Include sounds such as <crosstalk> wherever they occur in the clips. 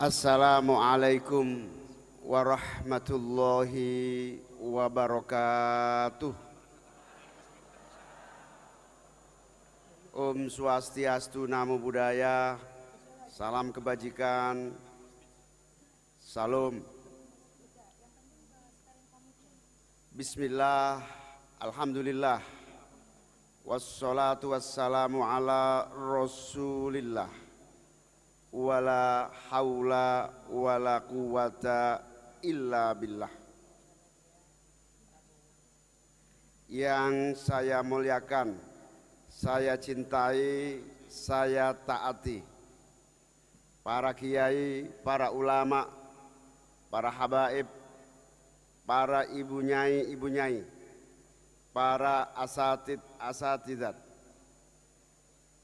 Assalamualaikum warahmatullahi wabarakatuh. Om Swastiastu Namo Buddhaya. Salam kebajikan. Salam. Bismillah. Alhamdulillah. Wassalatu wassalamu ala Rasulillah wala haula wala quwata illa billah yang saya muliakan saya cintai saya taati para kiai para ulama para habaib para ibu nyai ibu nyai para asatid asatidat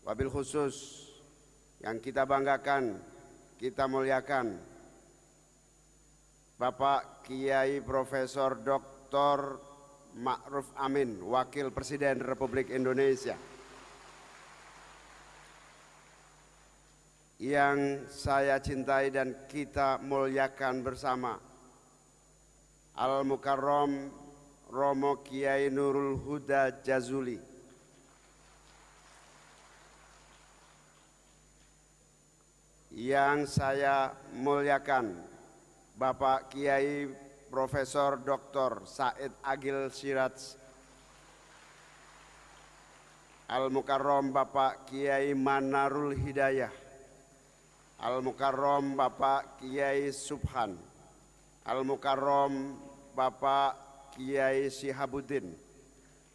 wabil khusus yang kita banggakan, kita muliakan. Bapak Kiai Profesor Dr. Ma'ruf Amin, Wakil Presiden Republik Indonesia. Yang saya cintai dan kita muliakan bersama. Al-Mukarram Romo Kiai Nurul Huda Jazuli yang saya muliakan Bapak Kiai Profesor Dr. Said Agil Siraj Al-Mukarram Bapak Kiai Manarul Hidayah Al-Mukarram Bapak Kiai Subhan Al-Mukarram Bapak Kiai Sihabuddin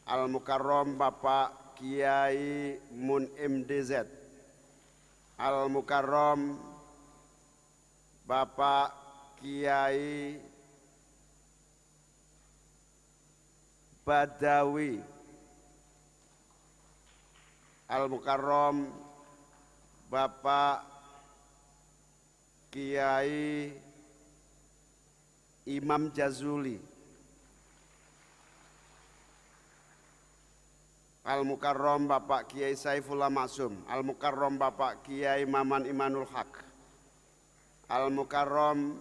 Al-Mukarram Bapak Kiai Munim DZ Al Mukarrom, Bapak Kiai Badawi Al Mukarrom, Bapak Kiai Imam Jazuli Al Mukarrom Bapak Kiai Saifullah Maksum, Al Mukarrom Bapak Kiai Maman Imanul Haq, Al Mukarrom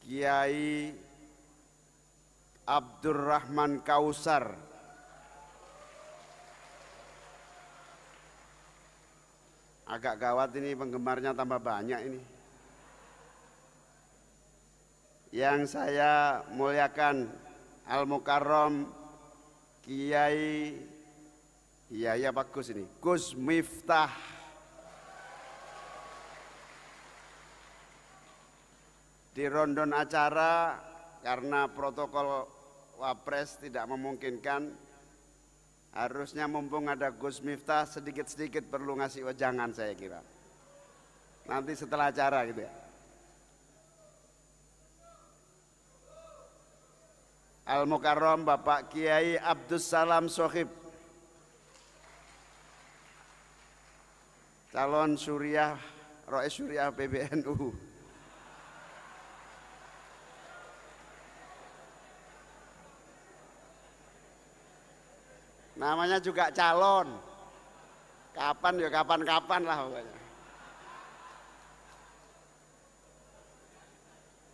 Kiai Abdurrahman Kausar, agak gawat ini penggemarnya tambah banyak ini. Yang saya muliakan Al Mukarrom Kiai Iya, iya Pak Gus ini. Gus Miftah. Di rondon acara karena protokol Wapres tidak memungkinkan harusnya mumpung ada Gus Miftah sedikit-sedikit perlu ngasih wejangan saya kira. Nanti setelah acara gitu ya. Al Mukarram Bapak Kiai Abdus Salam Sohib calon suriah roe suriah PBNU namanya juga calon kapan ya kapan-kapan lah pokoknya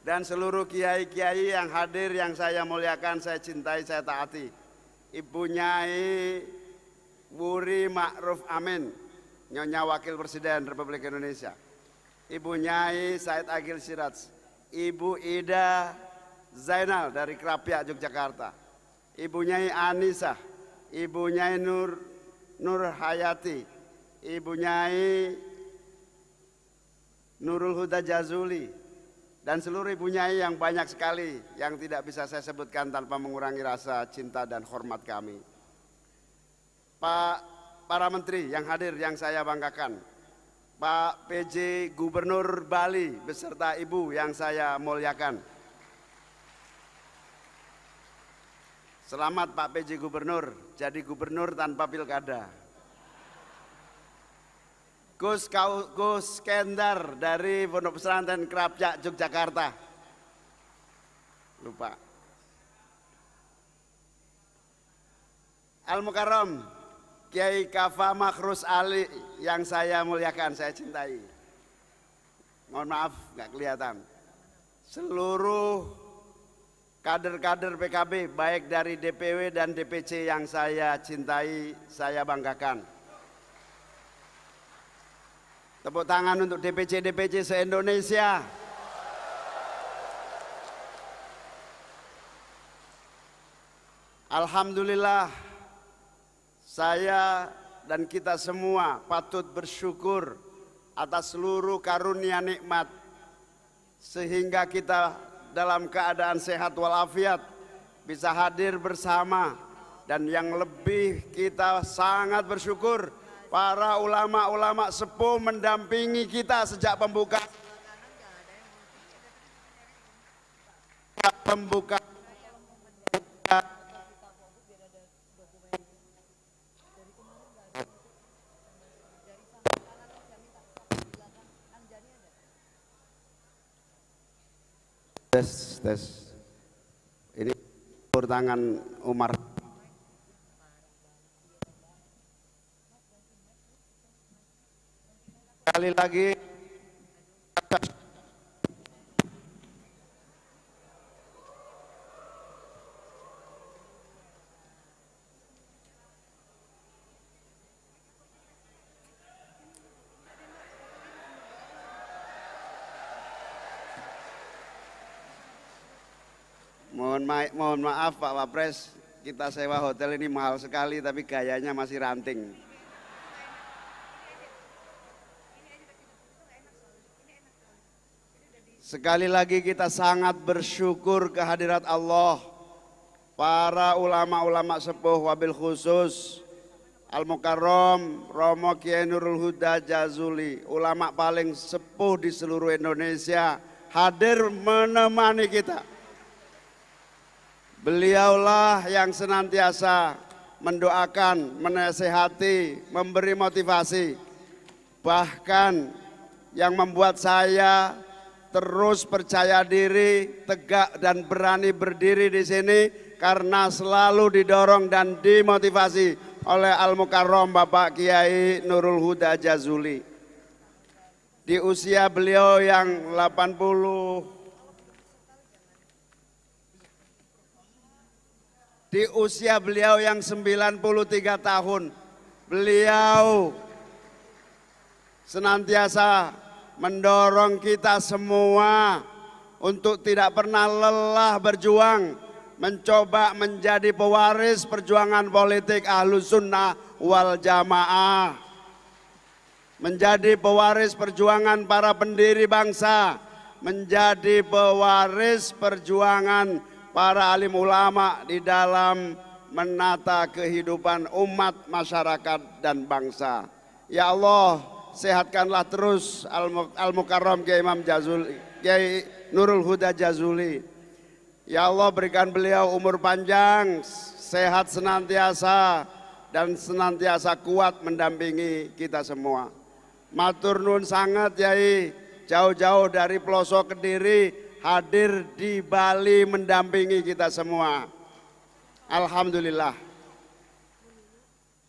dan seluruh kiai-kiai yang hadir yang saya muliakan, saya cintai, saya taati. Ibu Nyai Wuri Ma'ruf Amin, Nyonya Wakil Presiden Republik Indonesia, Ibu Nyai Said Agil Sirat, Ibu Ida Zainal dari Krapia, Yogyakarta, Ibu Nyai Anissa, Ibu Nyai Nur, Nur Hayati, Ibu Nyai Nurul Huda Jazuli, dan seluruh Ibu Nyai yang banyak sekali yang tidak bisa saya sebutkan tanpa mengurangi rasa cinta dan hormat kami. Pak para menteri yang hadir yang saya banggakan. Pak PJ Gubernur Bali beserta Ibu yang saya muliakan. Selamat Pak PJ Gubernur, jadi gubernur tanpa pilkada. Gus Kau, Gus Kendar dari Pondok Pesantren Kerapjak Yogyakarta. Lupa. Al Mukarram Kiai Kafa Makhrus Ali yang saya muliakan, saya cintai. Mohon maaf, nggak kelihatan. Seluruh kader-kader PKB, baik dari DPW dan DPC yang saya cintai, saya banggakan. Tepuk tangan untuk DPC-DPC se-Indonesia. Alhamdulillah, saya dan kita semua patut bersyukur atas seluruh karunia nikmat sehingga kita dalam keadaan sehat walafiat bisa hadir bersama dan yang lebih kita sangat bersyukur para ulama-ulama sepuh mendampingi kita sejak pembukaan. pembuka tes tes ini tangan Umar sekali lagi Mohon, ma mohon maaf Pak Wapres, kita sewa hotel ini mahal sekali tapi gayanya masih ranting. Sekali lagi kita sangat bersyukur kehadirat Allah, para ulama-ulama sepuh wabil khusus, Al-Mukarram, Romo Kiai Nurul Huda Jazuli, ulama paling sepuh di seluruh Indonesia, hadir menemani kita. Beliaulah yang senantiasa mendoakan, menasehati, memberi motivasi. Bahkan yang membuat saya terus percaya diri, tegak dan berani berdiri di sini karena selalu didorong dan dimotivasi oleh Al Mukarrom Bapak Kiai Nurul Huda Jazuli. Di usia beliau yang 80 di usia beliau yang 93 tahun, beliau senantiasa mendorong kita semua untuk tidak pernah lelah berjuang, mencoba menjadi pewaris perjuangan politik ahlu sunnah wal jamaah. Menjadi pewaris perjuangan para pendiri bangsa, menjadi pewaris perjuangan para alim ulama di dalam menata kehidupan umat, masyarakat, dan bangsa. Ya Allah, sehatkanlah terus Al-Mukarram Kiai Imam Jazuli, Kiai Nurul Huda Jazuli. Ya Allah, berikan beliau umur panjang, sehat senantiasa, dan senantiasa kuat mendampingi kita semua. Matur nun sangat, Yai, jauh-jauh dari pelosok Kediri, hadir di Bali mendampingi kita semua. Alhamdulillah.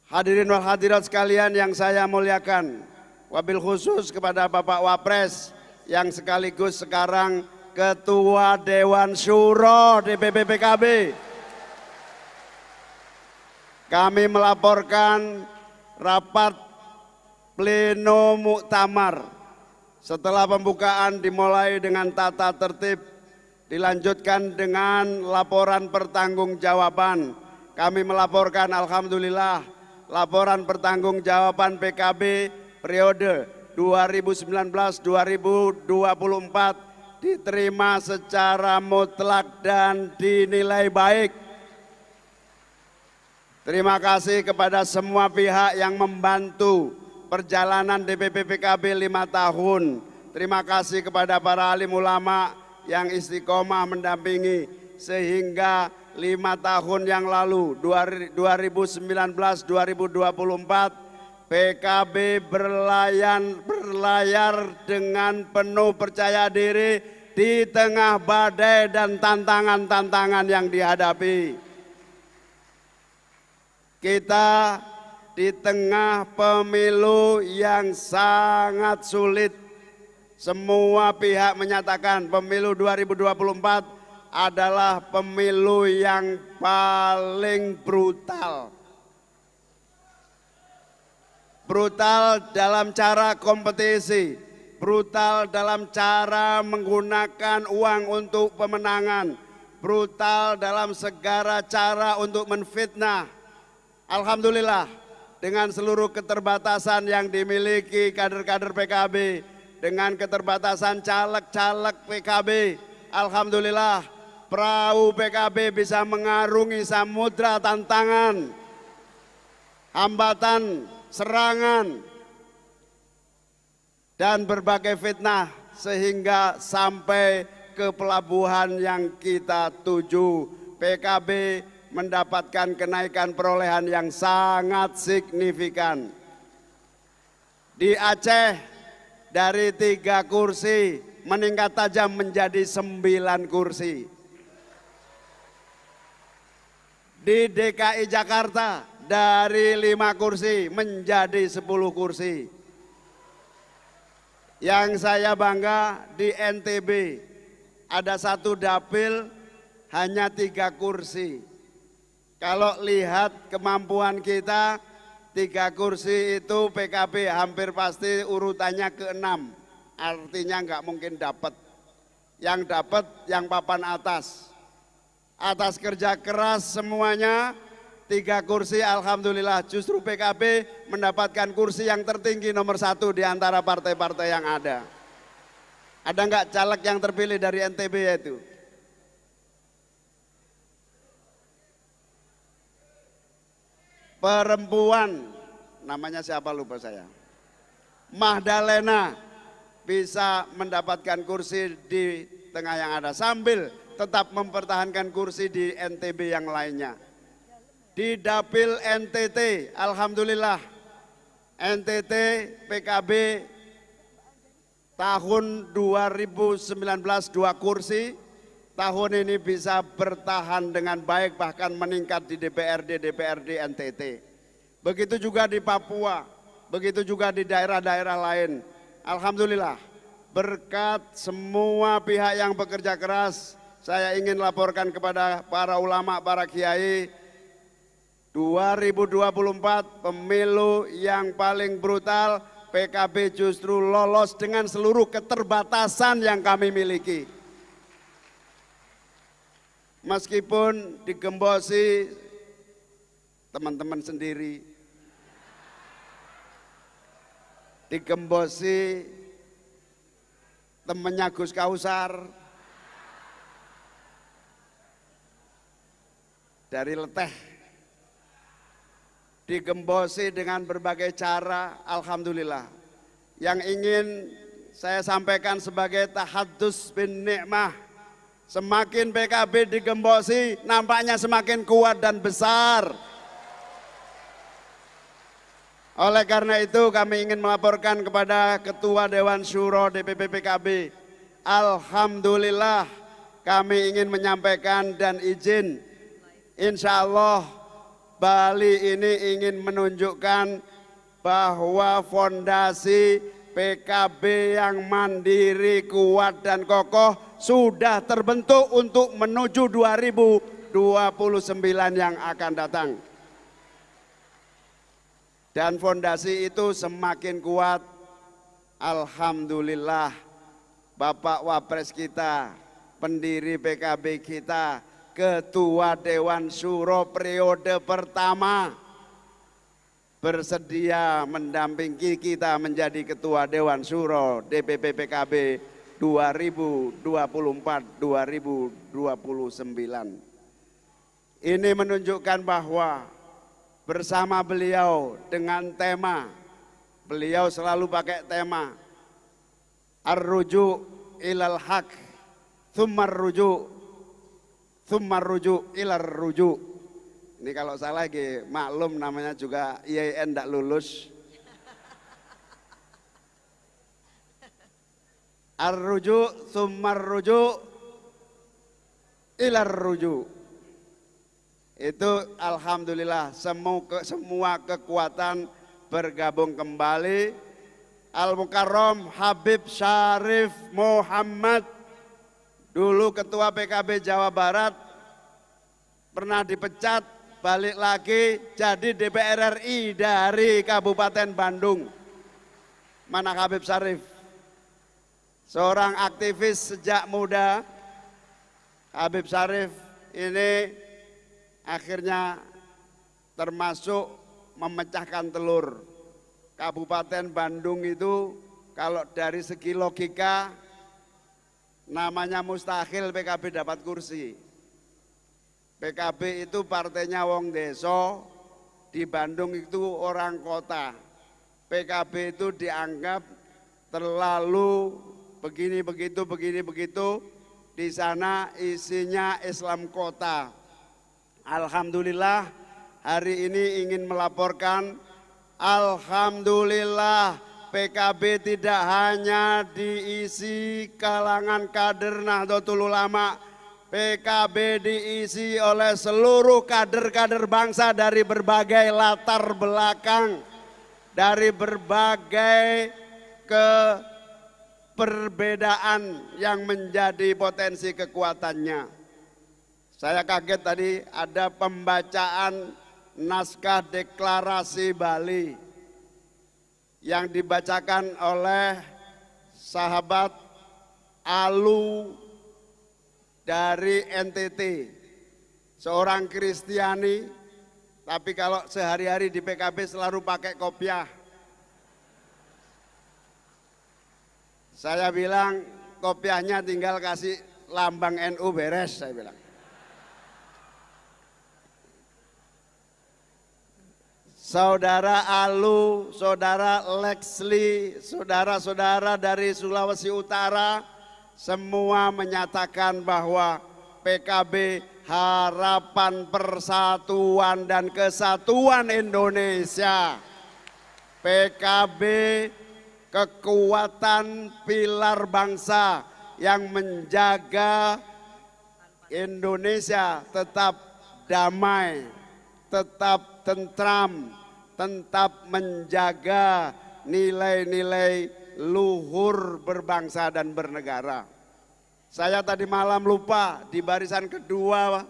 Hadirin wal hadirat sekalian yang saya muliakan, wabil khusus kepada Bapak Wapres yang sekaligus sekarang Ketua Dewan Syuro DPP PKB. Kami melaporkan rapat pleno muktamar setelah pembukaan dimulai dengan tata tertib, dilanjutkan dengan laporan pertanggungjawaban. Kami melaporkan alhamdulillah laporan pertanggungjawaban PKB periode 2019-2024 diterima secara mutlak dan dinilai baik. Terima kasih kepada semua pihak yang membantu perjalanan DPP PKB lima tahun. Terima kasih kepada para alim ulama yang istiqomah mendampingi sehingga lima tahun yang lalu 2019-2024 PKB berlayan berlayar dengan penuh percaya diri di tengah badai dan tantangan-tantangan yang dihadapi. Kita di tengah pemilu yang sangat sulit. Semua pihak menyatakan pemilu 2024 adalah pemilu yang paling brutal. Brutal dalam cara kompetisi, brutal dalam cara menggunakan uang untuk pemenangan, brutal dalam segala cara untuk menfitnah. Alhamdulillah dengan seluruh keterbatasan yang dimiliki kader-kader PKB, dengan keterbatasan caleg-caleg PKB, Alhamdulillah perahu PKB bisa mengarungi samudra tantangan, hambatan, serangan, dan berbagai fitnah sehingga sampai ke pelabuhan yang kita tuju. PKB mendapatkan kenaikan perolehan yang sangat signifikan. Di Aceh dari tiga kursi meningkat tajam menjadi sembilan kursi. Di DKI Jakarta dari lima kursi menjadi sepuluh kursi. Yang saya bangga di NTB ada satu dapil hanya tiga kursi. Kalau lihat kemampuan kita, tiga kursi itu PKB hampir pasti urutannya keenam. Artinya nggak mungkin dapat. Yang dapat yang papan atas. Atas kerja keras semuanya, tiga kursi Alhamdulillah. Justru PKB mendapatkan kursi yang tertinggi nomor satu di antara partai-partai yang ada. Ada nggak caleg yang terpilih dari NTB yaitu? perempuan namanya siapa lupa saya Mahdalena bisa mendapatkan kursi di tengah yang ada sambil tetap mempertahankan kursi di NTB yang lainnya di dapil NTT Alhamdulillah NTT PKB tahun 2019 dua kursi tahun ini bisa bertahan dengan baik bahkan meningkat di DPRD DPRD NTT. Begitu juga di Papua, begitu juga di daerah-daerah lain. Alhamdulillah berkat semua pihak yang bekerja keras, saya ingin laporkan kepada para ulama, para kiai 2024 pemilu yang paling brutal PKB justru lolos dengan seluruh keterbatasan yang kami miliki meskipun digembosi teman-teman sendiri, digembosi temennya Gus Kausar, dari leteh, digembosi dengan berbagai cara, Alhamdulillah. Yang ingin saya sampaikan sebagai tahadus bin nikmah Semakin PKB digembosi, nampaknya semakin kuat dan besar. Oleh karena itu kami ingin melaporkan kepada Ketua Dewan Syuro DPP PKB. Alhamdulillah kami ingin menyampaikan dan izin. Insya Allah Bali ini ingin menunjukkan bahwa fondasi PKB yang mandiri, kuat dan kokoh sudah terbentuk untuk menuju 2029 yang akan datang. Dan fondasi itu semakin kuat. Alhamdulillah Bapak Wapres kita, pendiri PKB kita, Ketua Dewan Suro periode pertama bersedia mendampingi kita menjadi Ketua Dewan Suro DPP PKB 2024-2029. Ini menunjukkan bahwa bersama beliau dengan tema, beliau selalu pakai tema, Ar-Rujuk ilal haq, Thummar rujuk, Thummar rujuk ilar rujuk. Ini kalau salah lagi, maklum namanya juga IAIN tidak lulus. ar rujuk sumar ruju ilar ruju. Itu alhamdulillah semua semua kekuatan bergabung kembali Al-Mukarram Habib Syarif Muhammad dulu ketua PKB Jawa Barat pernah dipecat balik lagi jadi DPR RI dari Kabupaten Bandung. Mana Habib Syarif? seorang aktivis sejak muda, Habib Syarif ini akhirnya termasuk memecahkan telur. Kabupaten Bandung itu kalau dari segi logika namanya mustahil PKB dapat kursi. PKB itu partainya wong deso, di Bandung itu orang kota. PKB itu dianggap terlalu begini begitu begini begitu di sana isinya Islam kota Alhamdulillah hari ini ingin melaporkan Alhamdulillah PKB tidak hanya diisi kalangan kader Nahdlatul Ulama, PKB diisi oleh seluruh kader-kader bangsa dari berbagai latar belakang, dari berbagai ke perbedaan yang menjadi potensi kekuatannya. Saya kaget tadi ada pembacaan naskah deklarasi Bali yang dibacakan oleh sahabat Alu dari NTT. Seorang Kristiani, tapi kalau sehari-hari di PKB selalu pakai kopiah Saya bilang kopiahnya tinggal kasih lambang NU beres saya bilang. Saudara Alu, saudara Lexli, saudara-saudara dari Sulawesi Utara semua menyatakan bahwa PKB harapan persatuan dan kesatuan Indonesia. PKB kekuatan pilar bangsa yang menjaga Indonesia tetap damai, tetap tentram, tetap menjaga nilai-nilai luhur berbangsa dan bernegara. Saya tadi malam lupa di barisan kedua,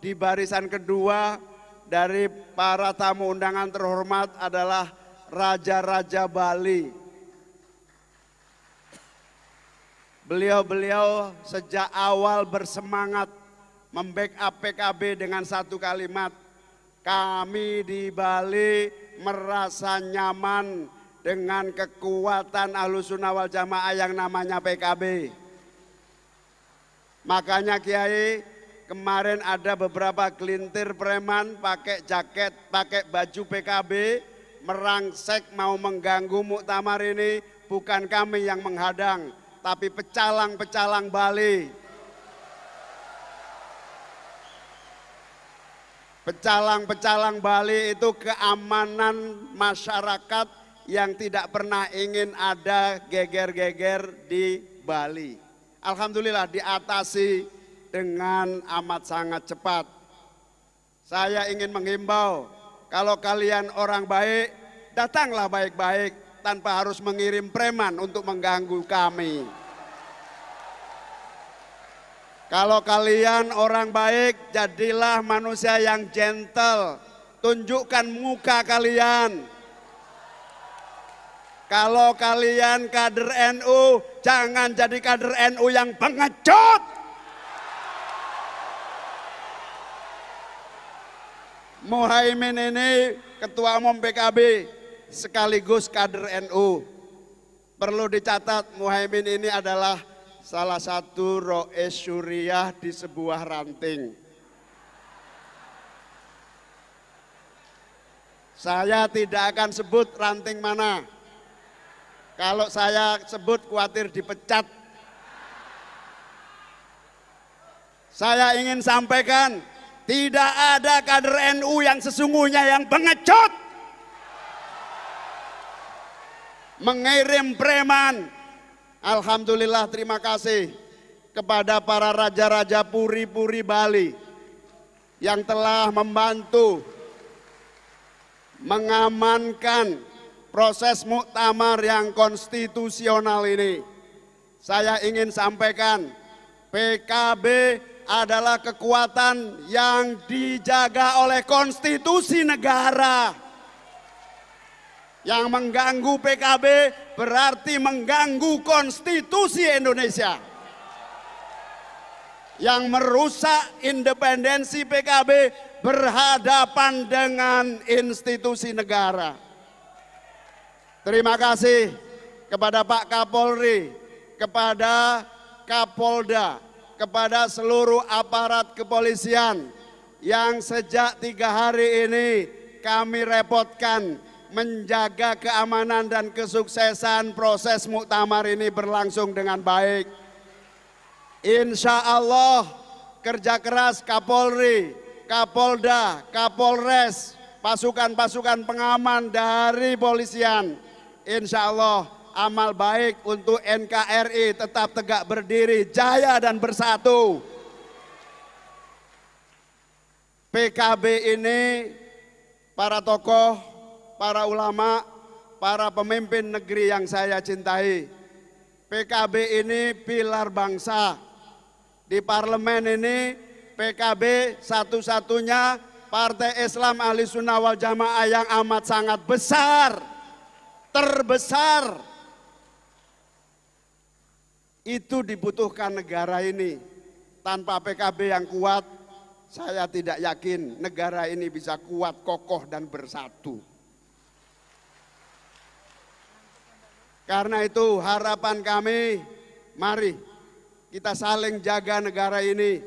di barisan kedua dari para tamu undangan terhormat adalah raja-raja Bali Beliau-beliau sejak awal bersemangat membackup PKB dengan satu kalimat, kami di Bali merasa nyaman dengan kekuatan Ahlussunnah wal Jamaah yang namanya PKB. Makanya Kiai, kemarin ada beberapa gelintir preman pakai jaket, pakai baju PKB, merangsek mau mengganggu muktamar ini, bukan kami yang menghadang, tapi pecalang-pecalang Bali. Pecalang-pecalang Bali itu keamanan masyarakat yang tidak pernah ingin ada geger-geger di Bali. Alhamdulillah diatasi dengan amat sangat cepat. Saya ingin menghimbau, kalau kalian orang baik, datanglah baik-baik tanpa harus mengirim preman untuk mengganggu kami. Kalau kalian orang baik, jadilah manusia yang gentle. Tunjukkan muka kalian. Kalau kalian kader NU, jangan jadi kader NU yang pengecut. Muhaimin ini ketua umum PKB sekaligus kader NU. Perlu dicatat Muhaimin ini adalah salah satu roes syuriah di sebuah ranting. Saya tidak akan sebut ranting mana. Kalau saya sebut khawatir dipecat. Saya ingin sampaikan, tidak ada kader NU yang sesungguhnya yang pengecut. mengirim preman. Alhamdulillah terima kasih kepada para raja-raja puri-puri Bali yang telah membantu mengamankan proses muktamar yang konstitusional ini. Saya ingin sampaikan, PKB adalah kekuatan yang dijaga oleh konstitusi negara. Yang mengganggu PKB berarti mengganggu konstitusi Indonesia. Yang merusak independensi PKB berhadapan dengan institusi negara. Terima kasih kepada Pak Kapolri, kepada Kapolda, kepada seluruh aparat kepolisian yang sejak tiga hari ini kami repotkan menjaga keamanan dan kesuksesan proses muktamar ini berlangsung dengan baik. Insya Allah kerja keras Kapolri, Kapolda, Kapolres, pasukan-pasukan pengaman dari polisian. Insya Allah amal baik untuk NKRI tetap tegak berdiri, jaya dan bersatu. PKB ini para tokoh para ulama, para pemimpin negeri yang saya cintai. PKB ini pilar bangsa. Di parlemen ini PKB satu-satunya Partai Islam Ahli Sunnah wal Jamaah yang amat sangat besar. Terbesar. Itu dibutuhkan negara ini. Tanpa PKB yang kuat, saya tidak yakin negara ini bisa kuat, kokoh, dan bersatu. Karena itu harapan kami, mari kita saling jaga negara ini.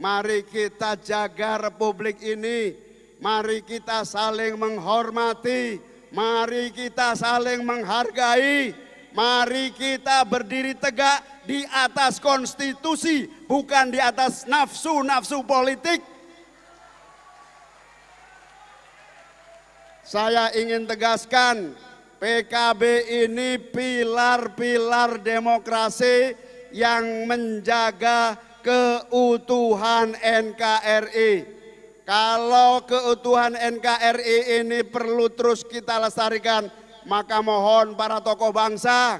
Mari kita jaga republik ini. Mari kita saling menghormati. Mari kita saling menghargai. Mari kita berdiri tegak di atas konstitusi, bukan di atas nafsu-nafsu politik. Saya ingin tegaskan PKB ini pilar-pilar demokrasi yang menjaga keutuhan NKRI. Kalau keutuhan NKRI ini perlu terus kita lestarikan, maka mohon para tokoh bangsa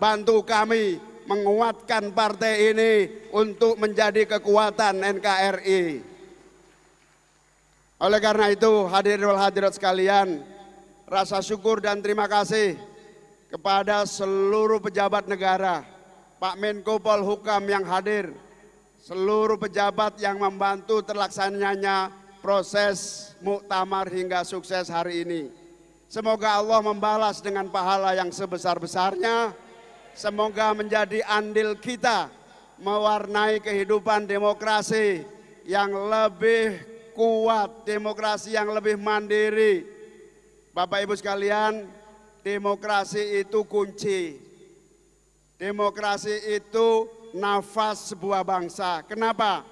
bantu kami menguatkan partai ini untuk menjadi kekuatan NKRI. Oleh karena itu, hadirin hadirat sekalian, rasa syukur dan terima kasih kepada seluruh pejabat negara, Pak Menko Polhukam yang hadir, seluruh pejabat yang membantu terlaksananya proses muktamar hingga sukses hari ini. Semoga Allah membalas dengan pahala yang sebesar-besarnya. Semoga menjadi andil kita mewarnai kehidupan demokrasi yang lebih kuat, demokrasi yang lebih mandiri, Bapak Ibu sekalian, demokrasi itu kunci. Demokrasi itu nafas sebuah bangsa. Kenapa?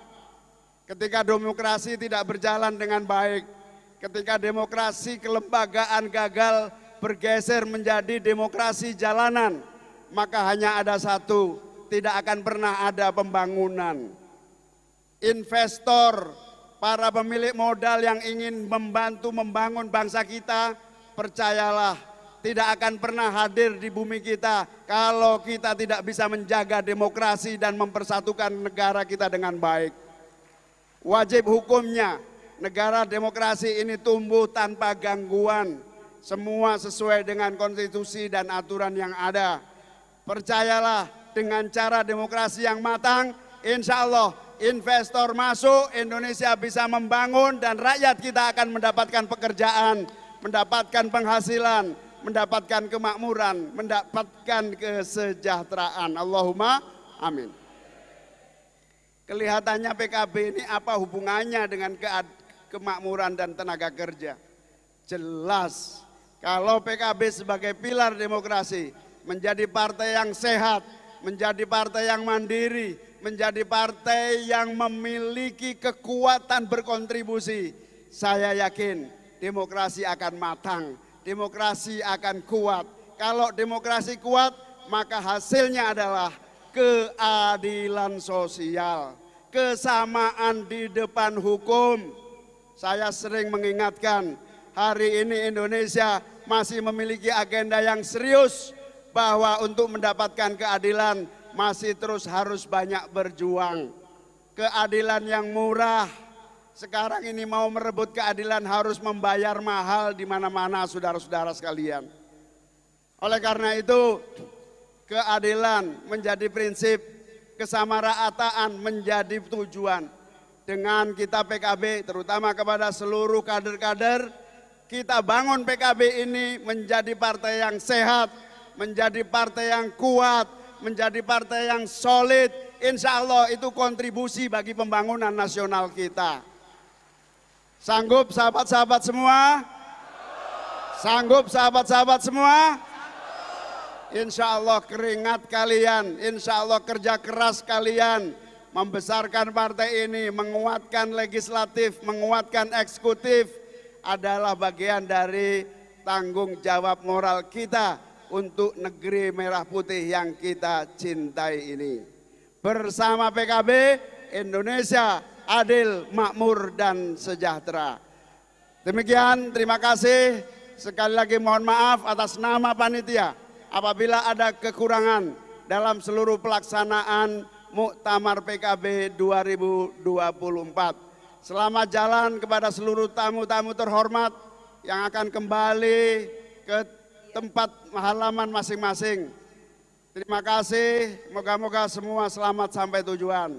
Ketika demokrasi tidak berjalan dengan baik, ketika demokrasi kelembagaan gagal bergeser menjadi demokrasi jalanan, maka hanya ada satu, tidak akan pernah ada pembangunan. Investor, para pemilik modal yang ingin membantu membangun bangsa kita, percayalah tidak akan pernah hadir di bumi kita kalau kita tidak bisa menjaga demokrasi dan mempersatukan negara kita dengan baik. Wajib hukumnya negara demokrasi ini tumbuh tanpa gangguan, semua sesuai dengan konstitusi dan aturan yang ada. Percayalah dengan cara demokrasi yang matang, insya Allah investor masuk, Indonesia bisa membangun dan rakyat kita akan mendapatkan pekerjaan mendapatkan penghasilan, mendapatkan kemakmuran, mendapatkan kesejahteraan. Allahumma amin. Kelihatannya PKB ini apa hubungannya dengan kemakmuran dan tenaga kerja? Jelas, kalau PKB sebagai pilar demokrasi menjadi partai yang sehat, menjadi partai yang mandiri, menjadi partai yang memiliki kekuatan berkontribusi, saya yakin demokrasi akan matang, demokrasi akan kuat. Kalau demokrasi kuat, maka hasilnya adalah keadilan sosial, kesamaan di depan hukum. Saya sering mengingatkan, hari ini Indonesia masih memiliki agenda yang serius bahwa untuk mendapatkan keadilan masih terus harus banyak berjuang. Keadilan yang murah, sekarang ini mau merebut keadilan harus membayar mahal di mana-mana saudara-saudara sekalian. Oleh karena itu, keadilan menjadi prinsip, kesamarataan menjadi tujuan. Dengan kita PKB, terutama kepada seluruh kader-kader, kita bangun PKB ini menjadi partai yang sehat, menjadi partai yang kuat, menjadi partai yang solid. Insya Allah itu kontribusi bagi pembangunan nasional kita. Sanggup sahabat-sahabat semua? Sanggup sahabat-sahabat semua? Insya Allah keringat kalian, insya Allah kerja keras kalian, membesarkan partai ini, menguatkan legislatif, menguatkan eksekutif adalah bagian dari tanggung jawab moral kita untuk negeri merah putih yang kita cintai ini. Bersama PKB, Indonesia adil, makmur, dan sejahtera. Demikian, terima kasih. Sekali lagi mohon maaf atas nama panitia apabila ada kekurangan dalam seluruh pelaksanaan Muktamar PKB 2024. Selamat jalan kepada seluruh tamu-tamu terhormat yang akan kembali ke tempat halaman masing-masing. Terima kasih, moga-moga semua selamat sampai tujuan.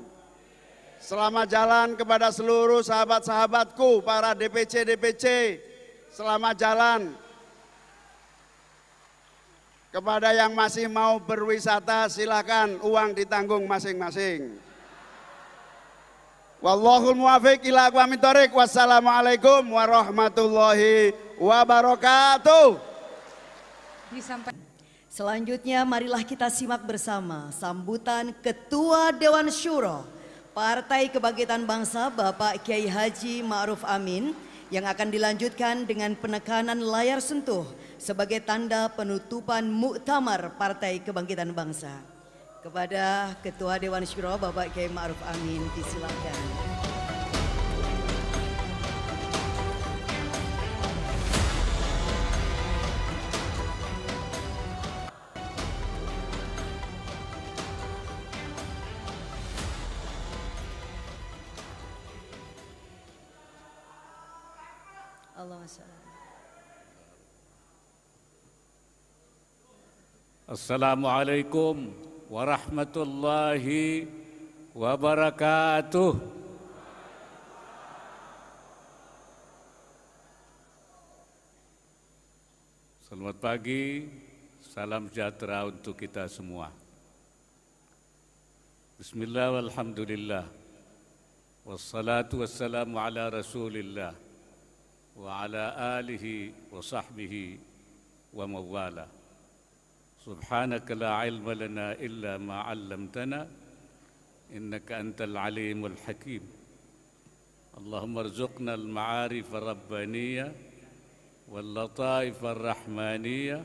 Selamat jalan kepada seluruh sahabat-sahabatku, para DPC-DPC. Selamat jalan. Kepada yang masih mau berwisata, silakan uang ditanggung masing-masing. Wallahul muwafiq ila aqwamit thoriq. Wassalamualaikum warahmatullahi wabarakatuh. Selanjutnya marilah kita simak bersama sambutan Ketua Dewan Syuro Partai Kebangkitan Bangsa Bapak Kiai Haji Ma'ruf Amin yang akan dilanjutkan dengan penekanan layar sentuh sebagai tanda penutupan muktamar Partai Kebangkitan Bangsa. Kepada Ketua Dewan Syuro Bapak Kiai Ma'ruf Amin disilakan. Assalamualaikum warahmatullahi wabarakatuh. Selamat pagi, salam sejahtera untuk kita semua. Bismillah walhamdulillah. Wassalatu wassalamu ala rasulillah wa ala alihi wa sahbihi wa سبحانك لا علم لنا إلا ما علمتنا إنك أنت العليم الحكيم اللهم ارزقنا المعارف الربانية واللطائف الرحمانية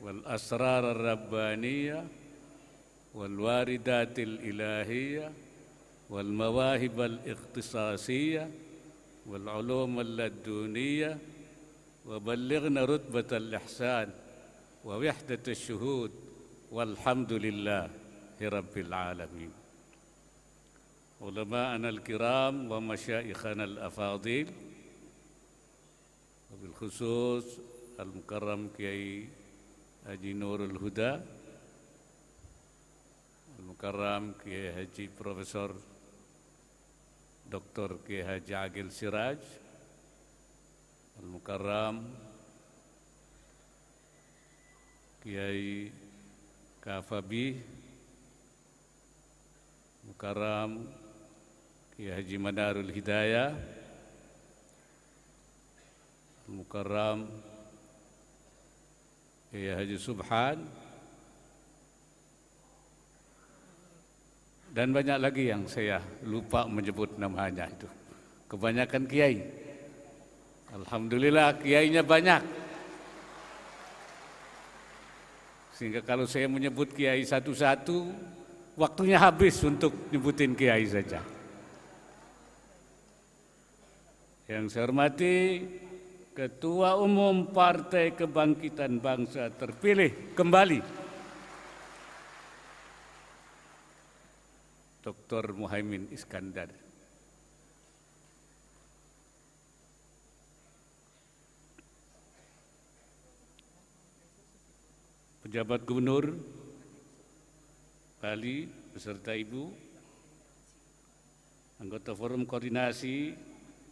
والأسرار الربانية والواردات الإلهية والمواهب الاختصاصية والعلوم اللدونية وبلغنا رتبة الإحسان ووحدة الشهود والحمد لله رب العالمين علماءنا الكرام ومشايخنا الأفاضل وبالخصوص المكرم كي أجي نور الهدى المكرم كي هجي بروفيسور دكتور كي هجي عقل سراج المكرم Kiai Kafabi Mukaram Kiai Haji Madarul Hidayah Mukaram Kiai Haji Subhan dan banyak lagi yang saya lupa menyebut namanya itu kebanyakan kiai Alhamdulillah kiainya banyak Sehingga kalau saya menyebut kiai satu-satu, waktunya habis untuk nyebutin kiai saja. Yang saya hormati, Ketua Umum Partai Kebangkitan Bangsa terpilih kembali, Dr. Muhaimin Iskandar. pejabat gubernur Bali beserta Ibu, anggota Forum Koordinasi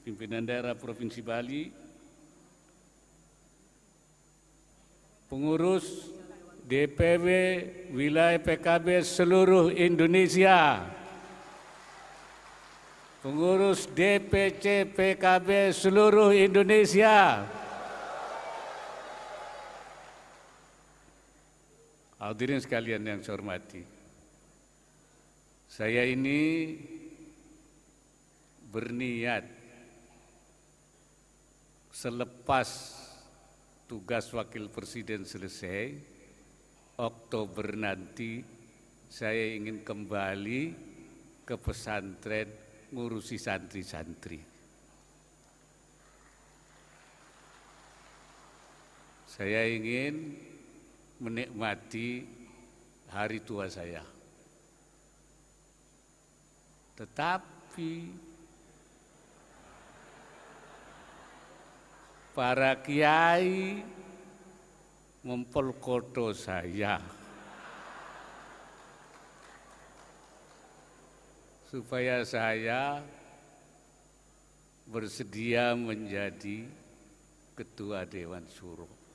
Pimpinan Daerah Provinsi Bali, pengurus DPW wilayah PKB seluruh Indonesia, pengurus DPC PKB seluruh Indonesia, Hadirin sekalian yang saya hormati, saya ini berniat selepas tugas wakil presiden selesai, Oktober nanti saya ingin kembali ke pesantren ngurusi santri-santri. Saya ingin menikmati hari tua saya. Tetapi para kiai mempelkoto saya supaya saya bersedia menjadi ketua Dewan Suruh.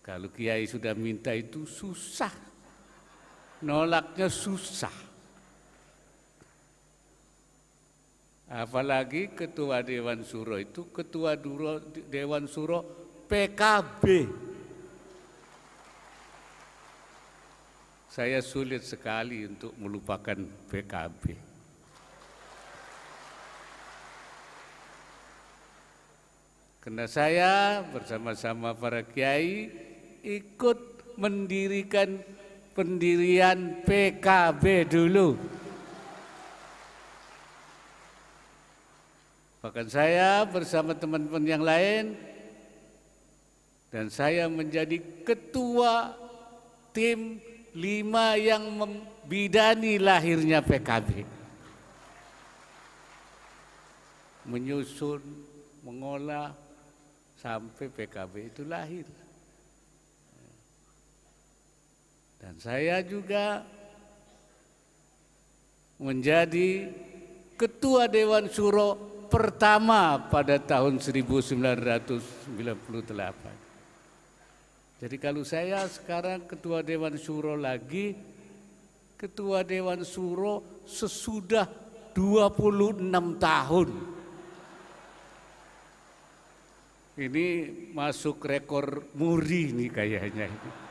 Kalau kiai sudah minta itu susah. Nolaknya susah. Apalagi ketua Dewan Suro itu ketua Duro, Dewan Suro PKB. Saya sulit sekali untuk melupakan PKB. Karena saya bersama-sama para kiai ikut mendirikan pendirian PKB dulu. Bahkan saya bersama teman-teman yang lain dan saya menjadi ketua tim lima yang membidani lahirnya PKB. Menyusun, mengolah sampai PKB itu lahir. Dan saya juga menjadi ketua Dewan Suro pertama pada tahun 1998. Jadi kalau saya sekarang ketua Dewan Suro lagi, ketua Dewan Suro sesudah 26 tahun. Ini masuk rekor muri nih kayaknya ini.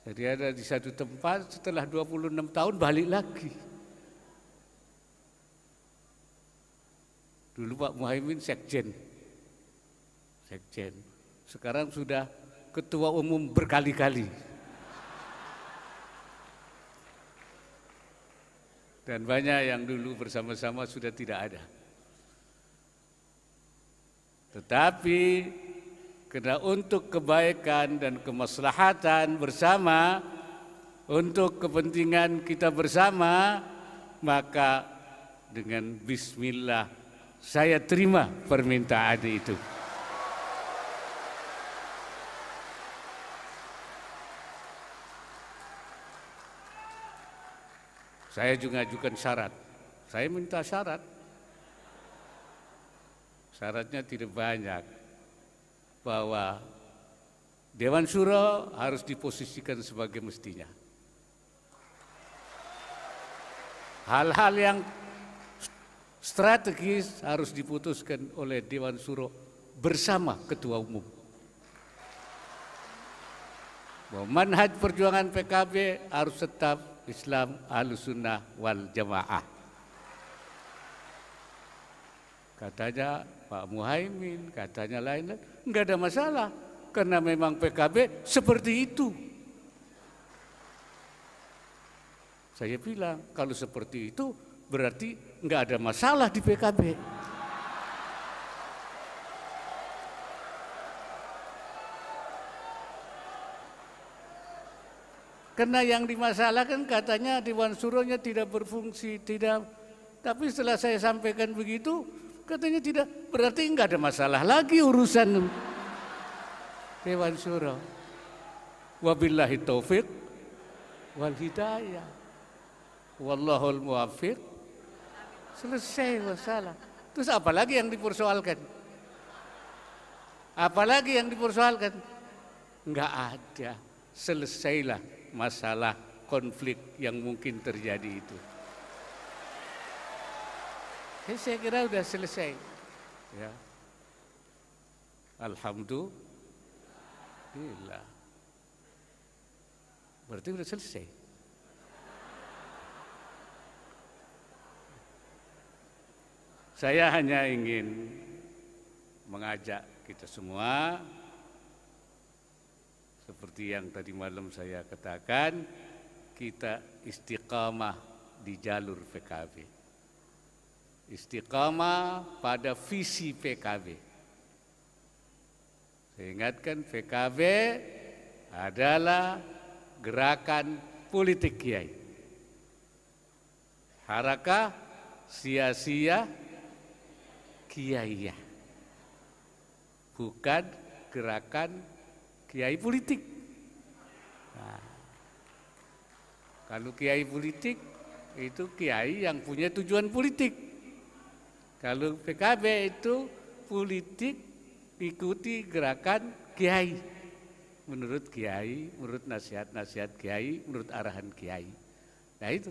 Jadi ada di satu tempat setelah 26 tahun balik lagi. Dulu Pak Muhaimin sekjen. Sekjen. Sekarang sudah ketua umum berkali-kali. Dan banyak yang dulu bersama-sama sudah tidak ada. Tetapi karena untuk kebaikan dan kemaslahatan bersama, untuk kepentingan kita bersama, maka dengan bismillah saya terima permintaan itu. Saya juga ajukan syarat. Saya minta syarat. Syaratnya tidak banyak bahwa Dewan Suro harus diposisikan sebagai mestinya. Hal-hal yang strategis harus diputuskan oleh Dewan Suro bersama Ketua Umum. Bahwa manhaj perjuangan PKB harus tetap Islam Ahlussunnah wal Jamaah. Katanya Pak Muhaimin, katanya lain-lain nggak ada masalah karena memang PKB seperti itu. Saya bilang kalau seperti itu berarti nggak ada masalah di PKB. Karena yang dimasalahkan katanya Dewan Suronya tidak berfungsi, tidak. Tapi setelah saya sampaikan begitu, Katanya tidak, berarti enggak ada masalah lagi urusan Dewan Suro. Wabillahi taufik wal hidayah. Wallahul muwafiq. Selesai masalah. Terus apalagi yang dipersoalkan? Apalagi yang dipersoalkan? Enggak ada. Selesailah masalah konflik yang mungkin terjadi itu. Jadi saya kira sudah selesai. Ya. Alhamdulillah. Berarti sudah selesai. Saya hanya ingin mengajak kita semua seperti yang tadi malam saya katakan kita istiqamah di jalur PKB istiqamah pada visi PKB. Saya ingatkan PKB adalah gerakan politik kiai. Harakah sia-sia kiaiyah. Bukan gerakan kiai politik. Nah, kalau kiai politik itu kiai yang punya tujuan politik kalau PKB itu politik ikuti gerakan kiai. Menurut kiai, menurut nasihat-nasihat kiai, menurut arahan kiai. Nah itu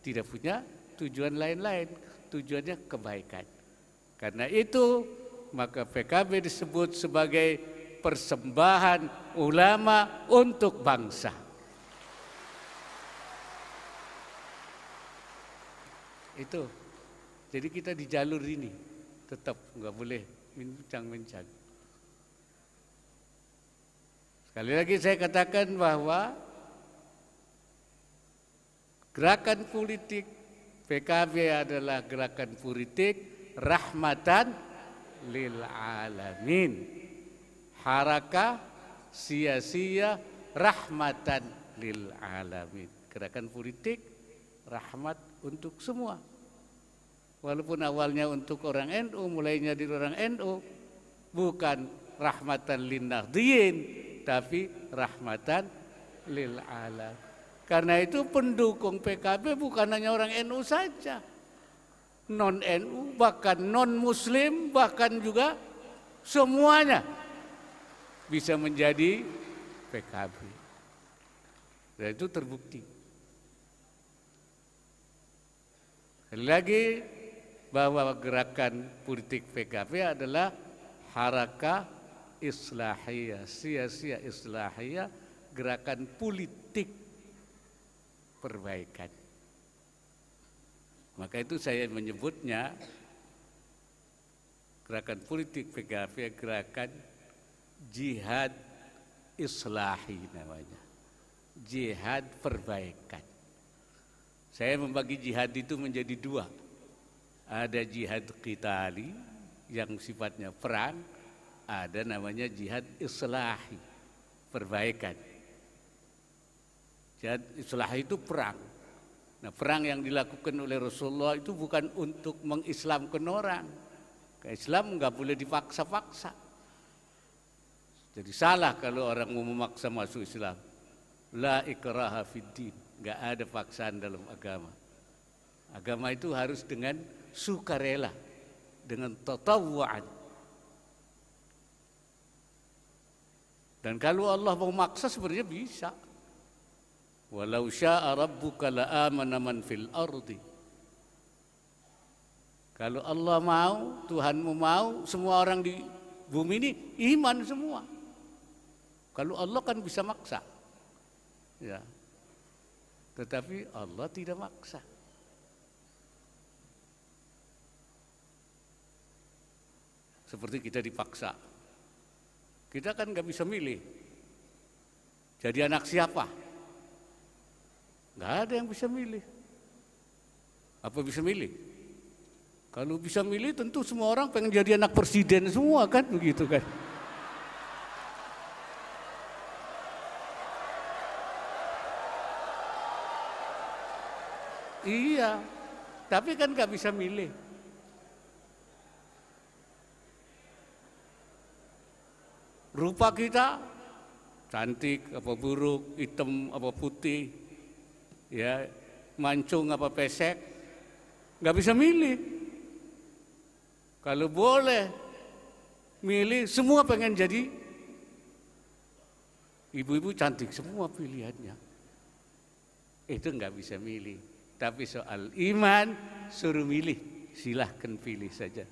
tidak punya tujuan lain-lain, tujuannya kebaikan. Karena itu maka PKB disebut sebagai persembahan ulama untuk bangsa. Itu jadi kita di jalur ini tetap nggak boleh mencang-mencang. Sekali lagi saya katakan bahwa gerakan politik PKB adalah gerakan politik rahmatan lil alamin. Harakah sia-sia rahmatan lil alamin. Gerakan politik rahmat untuk semua. Walaupun awalnya untuk orang NU, mulainya di orang NU, bukan rahmatan linnahdiyin, tapi rahmatan lil alam. Karena itu pendukung PKB bukan hanya orang NU saja. Non-NU, bahkan non-muslim, bahkan juga semuanya bisa menjadi PKB. Dan itu terbukti. Lagi bahwa gerakan politik PKP adalah harakah islahiyah, sia-sia islahiyah, gerakan politik perbaikan. Maka itu saya menyebutnya gerakan politik PKP gerakan jihad islahi namanya. Jihad perbaikan. Saya membagi jihad itu menjadi dua ada jihad qitali yang sifatnya perang, ada namanya jihad islahi, perbaikan. Jihad islahi itu perang. Nah, perang yang dilakukan oleh Rasulullah itu bukan untuk mengislamkan orang. Islam nggak boleh dipaksa-paksa. Jadi salah kalau orang mau memaksa masuk Islam. La ikraha fid din. Nggak ada paksaan dalam agama. Agama itu harus dengan sukarela dengan tatawuan. Dan kalau Allah mau maksa sebenarnya bisa. Walau syaa rabbuka la'amana man fil ardi. Kalau Allah mau, Tuhanmu mau, semua orang di bumi ini iman semua. Kalau Allah kan bisa maksa. Ya. Tetapi Allah tidak maksa. seperti kita dipaksa. Kita kan nggak bisa milih. Jadi anak siapa? Nggak ada yang bisa milih. Apa bisa milih? Kalau bisa milih tentu semua orang pengen jadi anak presiden semua kan begitu kan. Iya, tapi kan nggak bisa milih. rupa kita cantik apa buruk, hitam apa putih, ya mancung apa pesek, nggak bisa milih. Kalau boleh milih, semua pengen jadi ibu-ibu cantik semua pilihannya. Itu nggak bisa milih. Tapi soal iman suruh milih, silahkan pilih saja.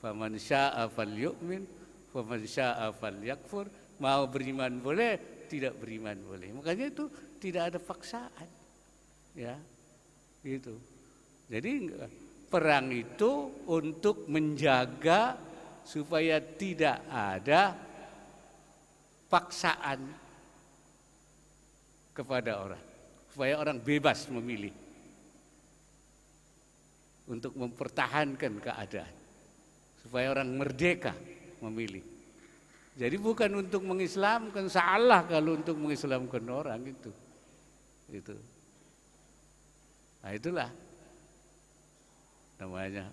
Faman sya'a fal yu'min, Faman sya'a yakfur, mau beriman boleh, tidak beriman boleh. Makanya itu tidak ada paksaan. Ya. Gitu. Jadi perang itu untuk menjaga supaya tidak ada paksaan kepada orang. Supaya orang bebas memilih untuk mempertahankan keadaan. Supaya orang merdeka memilih. Jadi bukan untuk mengislamkan, salah kalau untuk mengislamkan orang itu. Itu. Nah itulah namanya.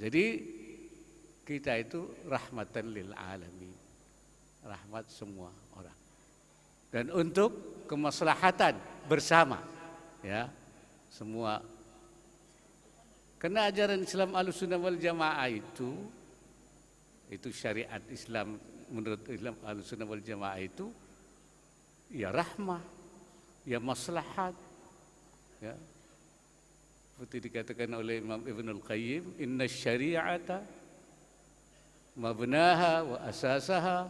Jadi kita itu rahmatan lil alamin. Rahmat semua orang. Dan untuk kemaslahatan bersama ya semua karena ajaran Islam al-sunnah wal Jamaah itu itu syariat Islam menurut Islam al-sunnah wal Jamaah itu ya rahmah, ya maslahat. Ya. Seperti dikatakan oleh Imam Ibn Al-Qayyim, inna syari'ata mabnaha wa asasaha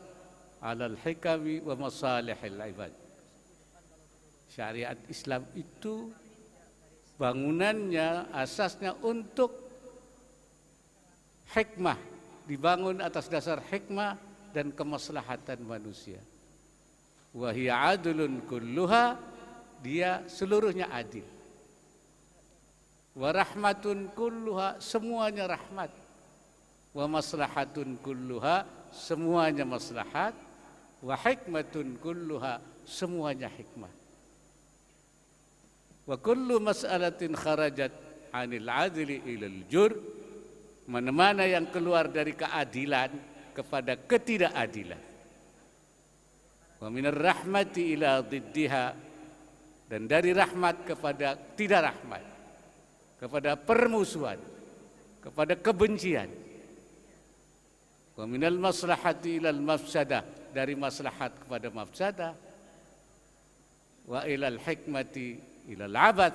alal hikami wa masalihil ibad. Syariat Islam itu bangunannya asasnya untuk hikmah, dibangun atas dasar hikmah dan kemaslahatan manusia. Wahia adulun kulluha, dia seluruhnya adil. Warahmatun kulluha, semuanya rahmat. Wa maslahatun kulluha, semuanya maslahat. Wa hikmatun kulluha, semuanya hikmah. Wa kullu mas'alatin kharajat anil adli ilal jur. Mana-mana yang keluar dari keadilan kepada ketidakadilan. Wa minar rahmati ila diddiha. Dan dari rahmat kepada tidak rahmat. Kepada permusuhan. Kepada kebencian. Wa minal maslahati ilal mafsadah. Dari maslahat kepada mafsadah. Wa ilal hikmati ilal abad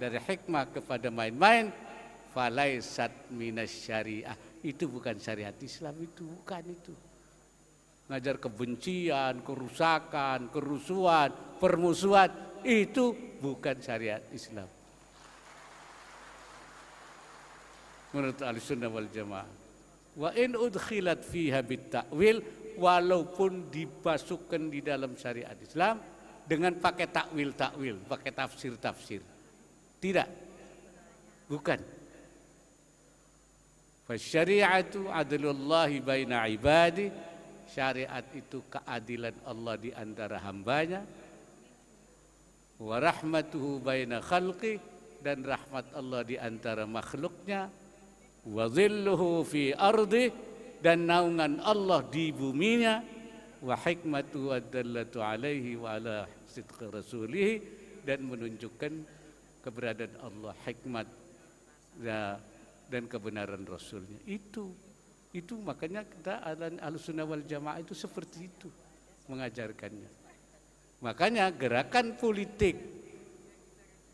dari hikmah kepada main-main falaisat minas syariah itu bukan syariat Islam itu bukan itu ngajar kebencian, kerusakan, kerusuhan, permusuhan itu bukan syariat Islam menurut al-sunnah wal jamaah wa in udkhilat fiha bit ta'wil walaupun dibasukkan di dalam syariat Islam dengan pakai takwil takwil, pakai tafsir tafsir. Tidak. Bukan. Fasyari'atu adlullahi baina ibadi. Syariat itu keadilan Allah di antara hambanya. warahmatuhu rahmatuhu baina khalqi dan rahmat Allah di antara makhluknya. Wa fi ardi dan naungan Allah di buminya. Wa hikmatu adallatu alaihi wa ala sidqi rasulih dan menunjukkan keberadaan Allah hikmat ya, dan kebenaran rasulnya itu itu makanya kita al-sunnah wal jamaah itu seperti itu mengajarkannya makanya gerakan politik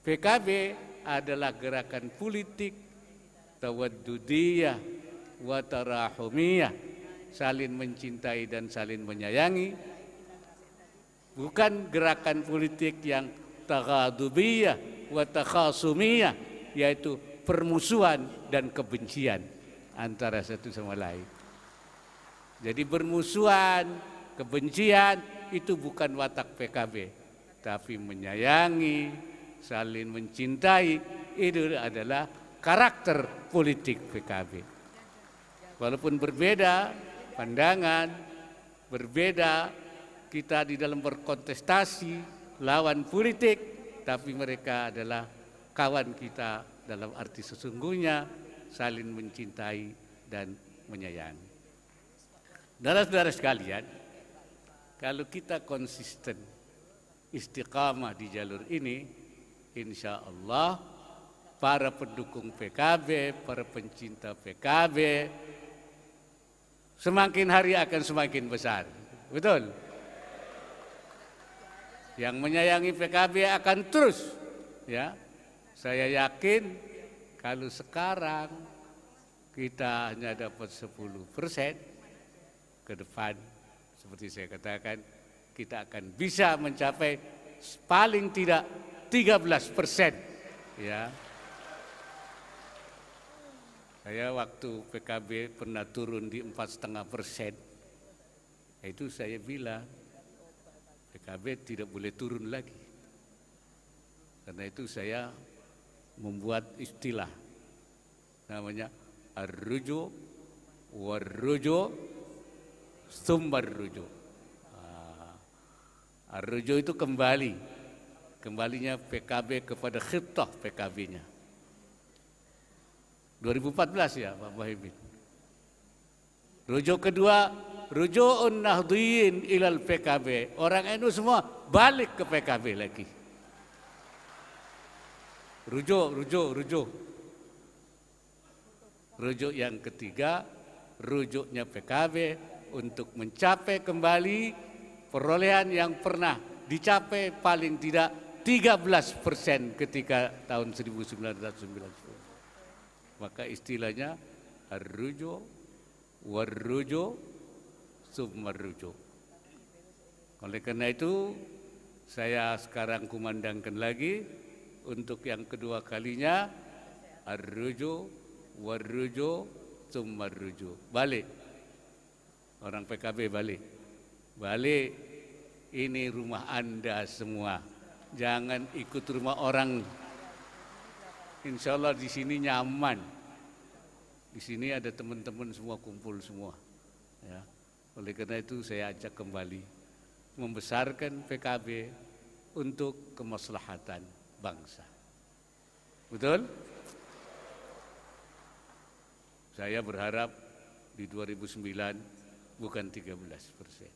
PKB adalah gerakan politik tawaddudiyah wa tarahumiyah saling mencintai dan saling menyayangi Bukan gerakan politik yang takadubiyah wa takhasumiyah yaitu permusuhan dan kebencian antara satu sama lain. Jadi permusuhan, kebencian itu bukan watak PKB, tapi menyayangi, saling mencintai itu adalah karakter politik PKB. Walaupun berbeda pandangan, berbeda kita di dalam berkontestasi lawan politik, tapi mereka adalah kawan kita dalam arti sesungguhnya saling mencintai dan menyayangi. Saudara-saudara sekalian, kalau kita konsisten istiqamah di jalur ini, insya Allah para pendukung PKB, para pencinta PKB, semakin hari akan semakin besar. Betul? yang menyayangi PKB akan terus ya. Saya yakin kalau sekarang kita hanya dapat 10 persen ke depan seperti saya katakan kita akan bisa mencapai paling tidak 13 persen ya. Saya waktu PKB pernah turun di empat setengah persen. Itu saya bilang cabai tidak boleh turun lagi. Karena itu saya membuat istilah namanya arrujo warrujo sumbar rujo. Ah, arrujo itu kembali, kembalinya PKB kepada khitoh PKB-nya. 2014 ya Pak Muhaimin. Rujuk kedua, rujukun nahdiyin ilal PKB. Orang NU semua balik ke PKB lagi. Rujuk, rujuk, rujuk. Rujuk yang ketiga, rujuknya PKB untuk mencapai kembali perolehan yang pernah dicapai paling tidak 13 persen ketika tahun 1990. Maka istilahnya rujuk warrujo submarrujo oleh karena itu saya sekarang kumandangkan lagi untuk yang kedua kalinya arrujo warrujo submarrujo balik orang PKB balik balik ini rumah anda semua jangan ikut rumah orang insya Allah di sini nyaman di sini ada teman-teman semua kumpul semua. Ya. Oleh karena itu saya ajak kembali membesarkan PKB untuk kemaslahatan bangsa. Betul? Saya berharap di 2009 bukan 13 persen.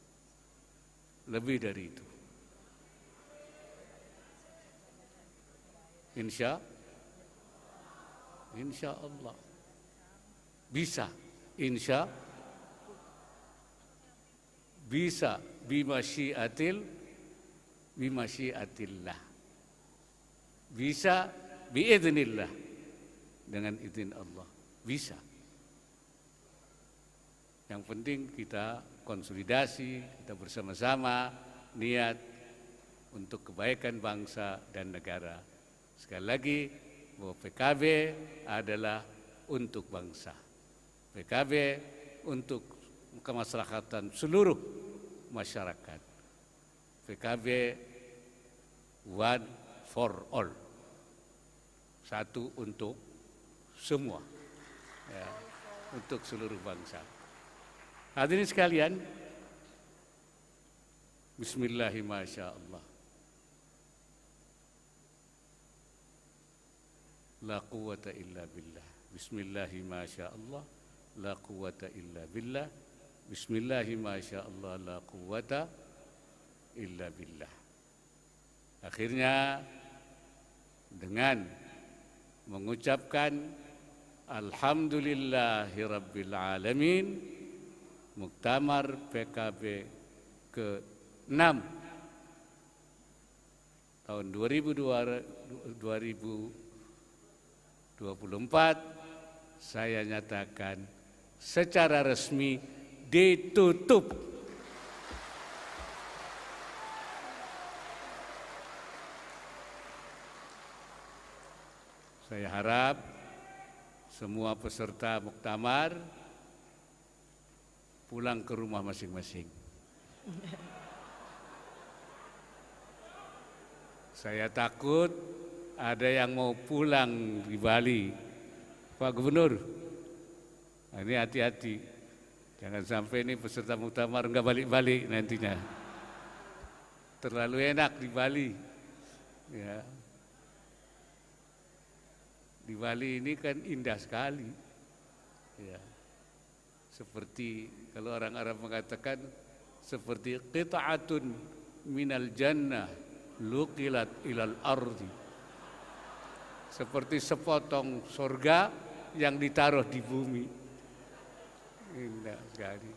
Lebih dari itu. Insya Insya Allah. Bisa, insya bisa atil bimasi atillah bisa biidznillah dengan izin Allah bisa yang penting kita konsolidasi kita bersama-sama niat untuk kebaikan bangsa dan negara sekali lagi bahwa PKB adalah untuk bangsa PKB untuk kemaslahatan seluruh masyarakat. PKB one for all. Satu untuk semua. Ya, untuk seluruh bangsa. Hadirin sekalian, Bismillahirrahmanirrahim. La quwata illa billah. Bismillahirrahmanirrahim la quwata illa billah Bismillahirrahmanirrahim la quwata illa billah akhirnya dengan mengucapkan Alhamdulillahirabbil alamin Muktamar PKB ke-6 tahun 2024 saya nyatakan secara resmi ditutup. Saya harap semua peserta muktamar pulang ke rumah masing-masing. Saya takut ada yang mau pulang di Bali. Pak Gubernur, Nah, ini hati-hati. Jangan sampai ini peserta muktamar nggak balik-balik nantinya. Terlalu enak di Bali. Ya. Di Bali ini kan indah sekali. Ya. Seperti kalau orang Arab mengatakan seperti qita'atun minal jannah luqilat ilal ardi. Seperti sepotong surga yang ditaruh di bumi. Indah sekali.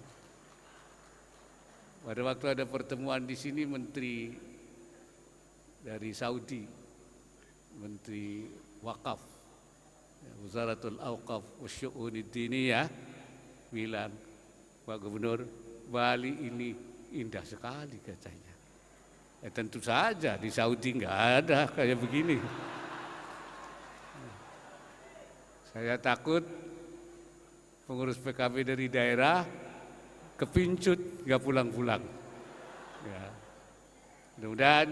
Pada waktu ada pertemuan di sini menteri dari Saudi, menteri wakaf, Wazaratul Awqaf Wasyu'uniddini ya, bilang, Pak Gubernur, Bali ini indah sekali katanya. Ya, eh, tentu saja di Saudi nggak ada kayak begini. Saya takut pengurus PKB dari daerah kepincut nggak pulang-pulang. Ya. Mudah-mudahan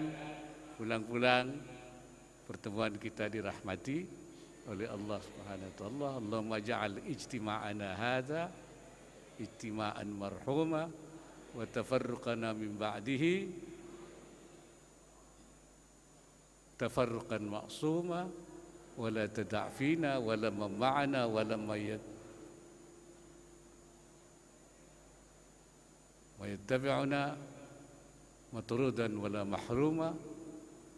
pulang-pulang pertemuan kita dirahmati oleh Allah Subhanahu wa taala. Allahumma ja'al ijtima'ana hadza ijtima'an marhuma wa tafarruqana min ba'dihi tafarruqan ma'suma ولا tada'fina فينا ولا من معنا ويتبعنا مطرودا ولا محروما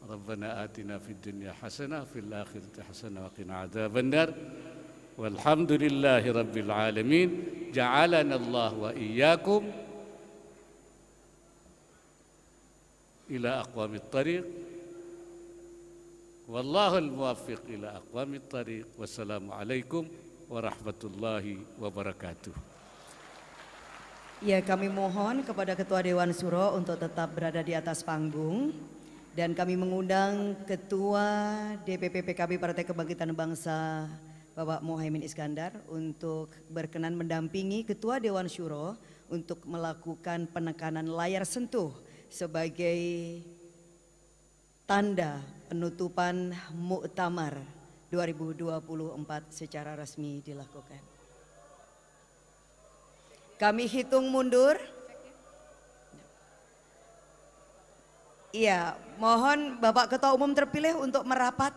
ربنا آتنا في الدنيا حسنة في الآخرة حسنة وقنا عذاب النار والحمد لله رب العالمين جعلنا الله وإياكم إلى أقوام الطريق والله الموفق إلى أقوام الطريق والسلام عليكم ورحمة الله وبركاته Ya kami mohon kepada Ketua Dewan Suro untuk tetap berada di atas panggung dan kami mengundang Ketua DPP PKB Partai Kebangkitan Bangsa Bapak Mohaimin Iskandar untuk berkenan mendampingi Ketua Dewan Syuro untuk melakukan penekanan layar sentuh sebagai tanda penutupan Muktamar 2024 secara resmi dilakukan. Kami hitung mundur. Iya, mohon Bapak Ketua Umum terpilih untuk merapat.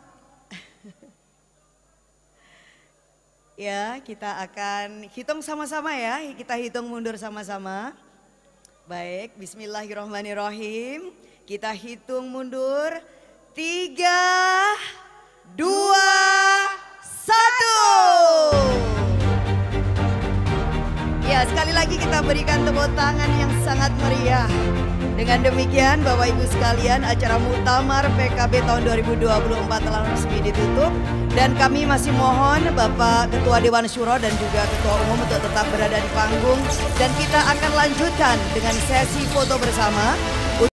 <laughs> ya, kita akan hitung sama-sama ya. Kita hitung mundur sama-sama. Baik, bismillahirrahmanirrahim. Kita hitung mundur. Tiga, dua, satu. Ya, sekali lagi kita berikan tepuk tangan yang sangat meriah. Dengan demikian, Bapak Ibu sekalian, acara mutamar PKB tahun 2024 telah resmi ditutup dan kami masih mohon Bapak Ketua Dewan Syuro dan juga Ketua Umum untuk tetap berada di panggung dan kita akan lanjutkan dengan sesi foto bersama